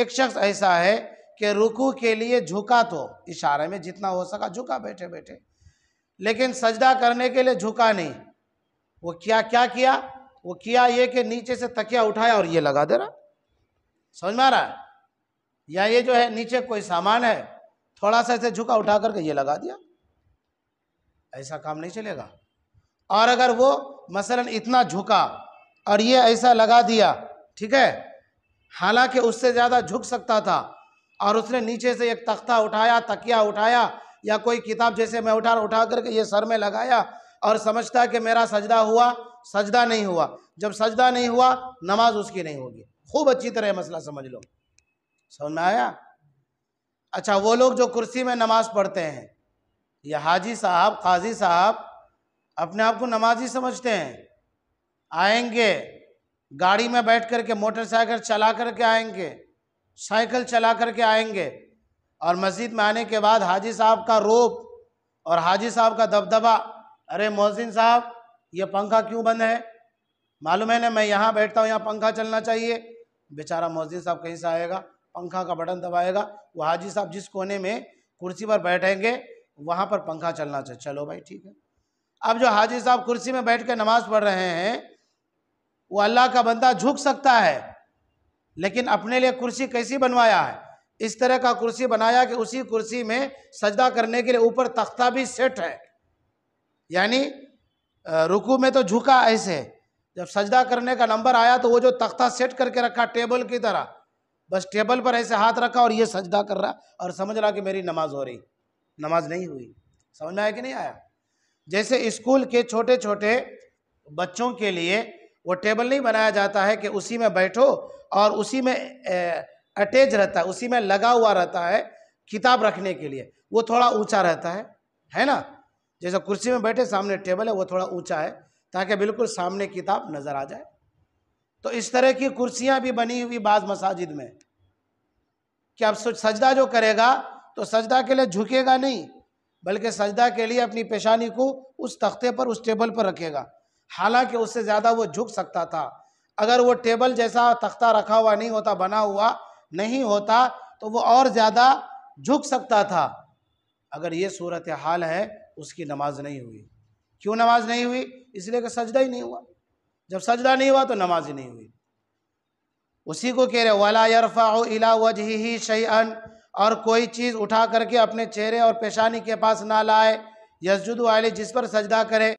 ایک شخص ایسا ہے کہ رکو کے لیے جھکا تو اشارہ میں جتنا ہو سکا جھکا بیٹھے بیٹھے لیکن سجدہ کرنے کے لیے جھکا نہیں وہ کیا کیا کیا وہ کیا یہ کہ نیچے سے تکیا اٹھایا اور یہ لگا دے رہا سمجھ میں رہا ہے یا یہ جو ہے نیچے کوئی سامان ہے تھوڑا سا اسے جھکا اٹھا کر کے یہ لگا دیا ایسا کام نہیں چلے گا اور اگر وہ مثلا اتنا جھکا اور یہ ایسا لگا دیا ٹھیک ہے حالانکہ اس سے زیادہ جھک سکتا تھا اور اس نے نیچے سے ایک تختہ اٹھایا تکیہ اٹھایا یا کوئی کتاب جیسے میں اٹھا اٹھا کر کے یہ سر میں لگایا اور سمجھتا کہ میرا سجدہ ہوا سجدہ نہیں ہوا جب سجدہ نہیں ہوا نماز اس کی نہیں ہوگی خوب اچھی طرح مسئلہ سمجھ لو سمجھ میں آیا اچھا وہ لوگ جو کرسی میں نماز پڑھتے ہیں یہ حاجی صاحب قاضی صاحب اپنے آپ کو نمازی سمجھتے ہیں آئیں گے گاڑی میں بیٹھ کر کے موٹر سائیکل چلا کر کے آئیں گے سائیکل چلا کر کے آئیں گے اور مسجد میں آنے کے بعد حاجی صاحب کا روپ اور حاجی صاحب کا دبدبہ ارے محسن صاحب یہ پنکھا کیوں بند ہے معلوم ہے نا میں یہاں بیٹھتا ہوں یہاں پنکھا چلنا چاہیے بیچارہ محسن صاحب کہیں سے آئے گا پنکھا کا بٹن دبائے گا وہ حاجی صاحب جس کونے میں کرسی پر بیٹھیں گے وہاں پر پنکھا چلنا چاہیے چلو بھائی ٹھیک ہے اب جو حاجی صاحب کرسی میں بیٹھ کے نماز پڑھ رہے ہیں وہ اللہ کا بندہ جھک سکتا ہے لیکن اپنے لیے کرسی کیسی بنوایا ہے اس طرح کا کرسی بنایا کہ اسی کرسی میں سجدہ کرنے کے لیے اوپر تختہ بھی سیٹ ہے یعنی رکو میں تو جھکا ایسے جب سجدہ کرنے کا نمبر آیا تو وہ جو تختہ سیٹ کر کے رکھا ٹیبل کی طرح بس ٹیبل پر ایسے ہاتھ رکھا اور یہ سجدہ کر رہا اور سمجھ رہا کہ میری نماز ہو رہی نماز نہیں ہوئی سمجھ میں آیا کہ نہیں آیا جیسے اسکول کے چھوٹے چھوٹے بچوں کے لیے وہ ٹیبل نہیں بنایا جاتا ہے کہ اسی میں بیٹھو اور اسی میں اٹیچ رہتا ہے اسی میں لگا ہوا رہتا ہے کتاب رکھنے کے لیے وہ تھوڑا اونچا رہتا ہے ہے نا جیسے کرسی میں بیٹھے سامنے ٹیبل ہے وہ تھوڑا اونچا ہے تاکہ بالکل سامنے کتاب نظر آ جائے تو اس طرح کی کرسیاں بھی بنی ہوئی بعض مساجد میں کہ اب سجدہ جو کرے گا تو سجدہ کے لیے جھکے گا نہیں بلکہ سجدہ کے لیے اپنی پیشانی کو اس تختے پر اس ٹیبل پر رکھے گا حالانکہ اس سے زیادہ وہ جھک سکتا تھا اگر وہ ٹیبل جیسا تختہ رکھا ہوا نہیں ہوتا بنا ہوا نہیں ہوتا تو وہ اور زیادہ جھک سکتا تھا اگر یہ صورتحال ہے اس کی نماز نہیں ہوئی کیوں نماز نہیں ہوئی اس لیے کہ سجدہ ہی نہیں ہوا جب سجدہ نہیں ہوا تو نماز ہی نہیں ہوئی اسی کو کہہ رہے ولا یارفا الا وجہ ہی اور کوئی چیز اٹھا کر کے اپنے چہرے اور پیشانی کے پاس نہ لائے یشجد والی جس پر سجدہ کرے